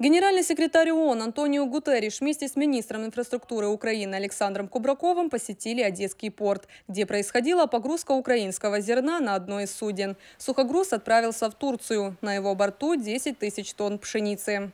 Генеральный секретарь ООН Антонио Гутерриш вместе с министром инфраструктуры Украины Александром Кубраковым посетили Одесский порт, где происходила погрузка украинского зерна на одно из суден. Сухогруз отправился в Турцию. На его борту 10 тысяч тонн пшеницы.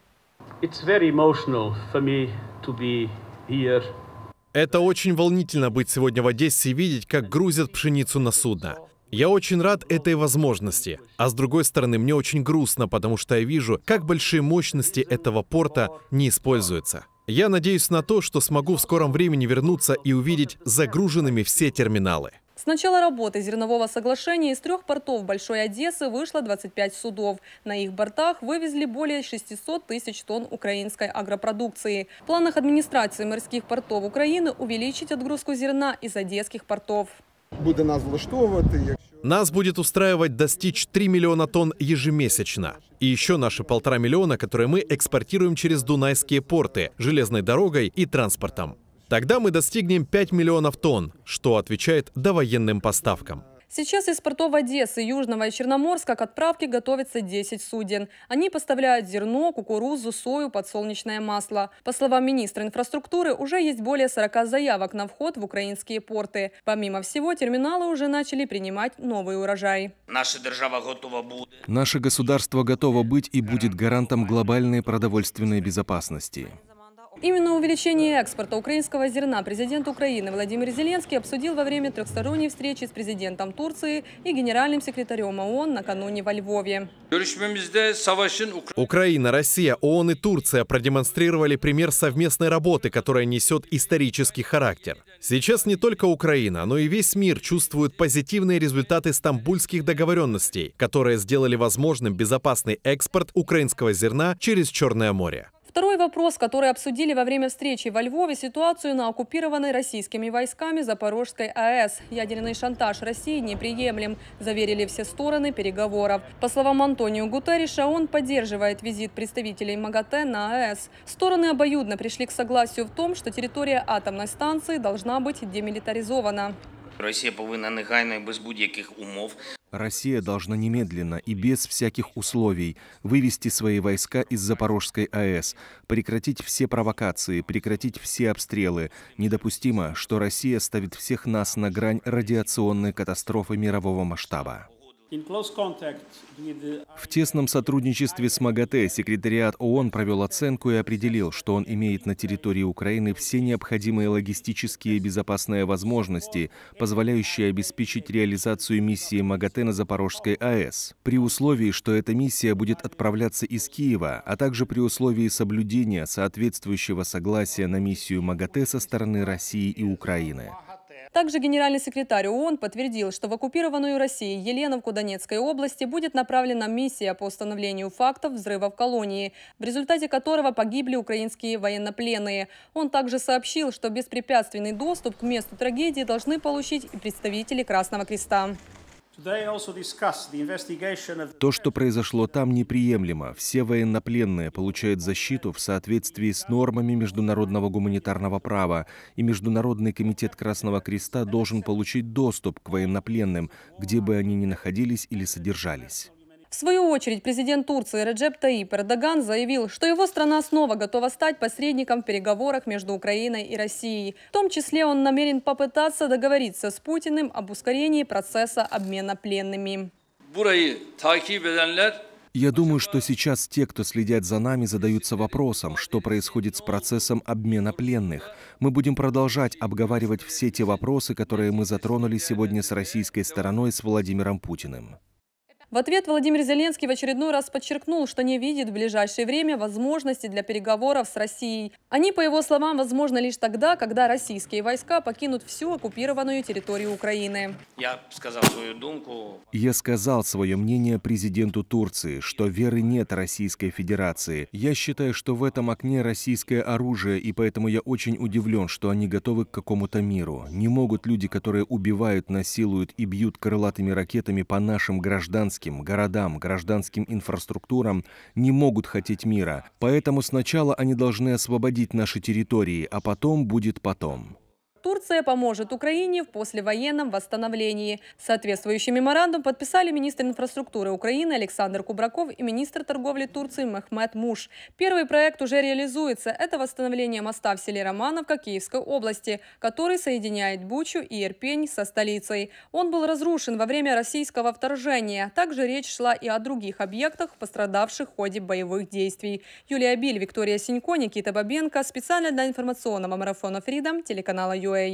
Это очень волнительно быть сегодня в Одессе и видеть, как грузят пшеницу на судно. Я очень рад этой возможности. А с другой стороны, мне очень грустно, потому что я вижу, как большие мощности этого порта не используются. Я надеюсь на то, что смогу в скором времени вернуться и увидеть загруженными все терминалы. С начала работы зернового соглашения из трех портов Большой Одессы вышло 25 судов. На их бортах вывезли более 600 тысяч тонн украинской агропродукции. В планах администрации морских портов Украины увеличить отгрузку зерна из одесских портов. Буде нас влаштовувати. Нас будет устраивать достичь 3 миллиона тонн ежемесячно. И еще наши полтора миллиона, которые мы экспортируем через Дунайские порты, железной дорогой и транспортом. Тогда мы достигнем 5 миллионов тонн, что отвечает довоенным поставкам. Сейчас из портов Одессы, Южного и Черноморска к отправке готовятся 10 суден. Они поставляют зерно, кукурузу, сою, подсолнечное масло. По словам министра инфраструктуры, уже есть более 40 заявок на вход в украинские порты. Помимо всего, терминалы уже начали принимать новый урожай. Наше государство готово быть и будет гарантом глобальной продовольственной безопасности. Именно увеличение экспорта украинского зерна президент Украины Владимир Зеленский обсудил во время трехсторонней встречи с президентом Турции и генеральным секретарем ООН накануне во Львове. Украина, Россия, ООН и Турция продемонстрировали пример совместной работы, которая несет исторический характер. Сейчас не только Украина, но и весь мир чувствует позитивные результаты стамбульских договоренностей, которые сделали возможным безопасный экспорт украинского зерна через Черное море. Второй вопрос, который обсудили во время встречи во Львове, ситуацию на оккупированной российскими войсками Запорожской АЭС. Ядерный шантаж России неприемлем, заверили все стороны переговоров. По словам Антонио Гутерриша, он поддерживает визит представителей МАГАТЭ на АЭС. Стороны обоюдно пришли к согласию в том, что территория атомной станции должна быть демилитаризована. Россия повинна негайно і без будь-яких умов Россия должна немедленно и без всяких условий вывести свои войска из Запорожской АЭС, прекратить все провокации, прекратить все обстрелы. Недопустимо, что Россия ставит всех нас на грань радиационной катастрофы мирового масштаба. В тесном сотрудничестве с МАГАТЭ секретариат ООН провел оценку и определил, что он имеет на территории Украины все необходимые логистические и безопасные возможности, позволяющие обеспечить реализацию миссии МАГАТЭ на Запорожской АЭС, при условии, что эта миссия будет отправляться из Киева, а также при условии соблюдения соответствующего согласия на миссию МАГАТЭ со стороны России и Украины. Также генеральный секретарь ООН подтвердил, что в оккупированную Россией Еленовку Донецкой области будет направлена миссия по установлению фактов взрыва в колонии, в результате которого погибли украинские военнопленные. Он также сообщил, что беспрепятственный доступ к месту трагедии должны получить и представители Красного Креста. То, что произошло там, неприемлемо. Все военнопленные получают защиту в соответствии с нормами международного гуманитарного права, и Международный комитет Красного Креста должен получить доступ к военнопленным, где бы они ни находились или содержались. В свою очередь, президент Турции Реджеп Таип Эрдоган заявил, что его страна снова готова стать посредником в переговорах между Украиной и Россией. В том числе он намерен попытаться договориться с Путиным об ускорении процесса обмена пленными. Я думаю, что сейчас те, кто следят за нами, задаются вопросом, что происходит с процессом обмена пленных. Мы будем продолжать обговаривать все те вопросы, которые мы затронули сегодня с российской стороной, с Владимиром Путиным. В ответ Владимир Зеленский в очередной раз подчеркнул, что не видит в ближайшее время возможности для переговоров с Россией. Они, по его словам, возможны лишь тогда, когда российские войска покинут всю оккупированную территорию Украины. Я сказал свою думку. Я сказал свое мнение президенту Турции, что веры нет Российской Федерации. Я считаю, что в этом окне российское оружие, и поэтому я очень удивлен, что они готовы к какому-то миру. Не могут люди, которые убивают, насилуют и бьют крылатыми ракетами по нашим гражданским политическим, городам, гражданским инфраструктурам не могут хотеть мира, поэтому сначала они должны освободить наши территории, а потом будет потом. Турция поможет Украине в послевоенном восстановлении. Соответствующий меморандум подписали министр инфраструктуры Украины Александр Кубраков и министр торговли Турции Мехмед Муш. Первый проект уже реализуется. Это восстановление моста в селе Романовка Киевской области, который соединяет Бучу и Ирпень со столицей. Он был разрушен во время российского вторжения. Также речь шла и о других объектах, пострадавших в ходе боевых действий. Юлия Биль, Виктория Синько, Никита Бабенко. Специально для информационного марафона «Фридом» телеканала «ЮАИ». Э